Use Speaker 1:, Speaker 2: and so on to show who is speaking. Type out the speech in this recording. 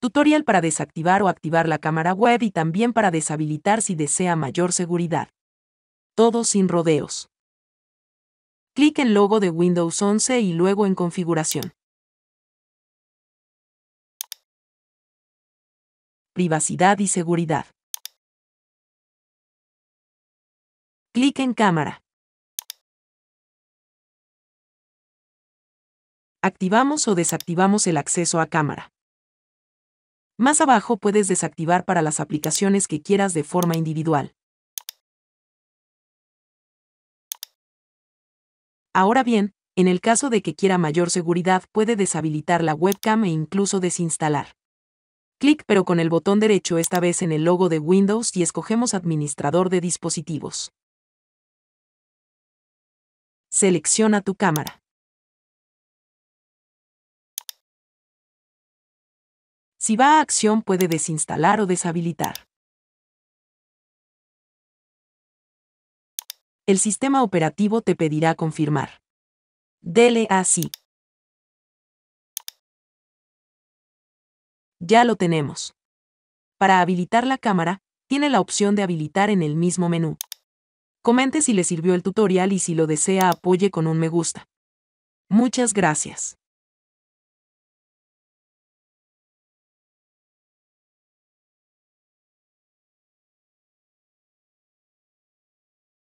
Speaker 1: Tutorial para desactivar o activar la cámara web y también para deshabilitar si desea mayor seguridad. Todo sin rodeos. Clic en logo de Windows
Speaker 2: 11 y luego en configuración. Privacidad y seguridad. Clic en cámara. Activamos o desactivamos el acceso a cámara.
Speaker 3: Más abajo puedes desactivar para las aplicaciones que quieras de forma individual. Ahora bien, en
Speaker 1: el caso de que quiera mayor seguridad puede deshabilitar la webcam e incluso desinstalar. Clic pero con el botón derecho esta vez en el logo de Windows y escogemos Administrador de
Speaker 2: dispositivos. Selecciona tu cámara. Si va a acción puede desinstalar o deshabilitar. El sistema operativo te pedirá confirmar. Dele así.
Speaker 1: Ya lo tenemos. Para habilitar la cámara, tiene la opción de habilitar en el mismo menú. Comente si le sirvió el tutorial y si lo desea apoye con un me gusta.
Speaker 2: Muchas gracias.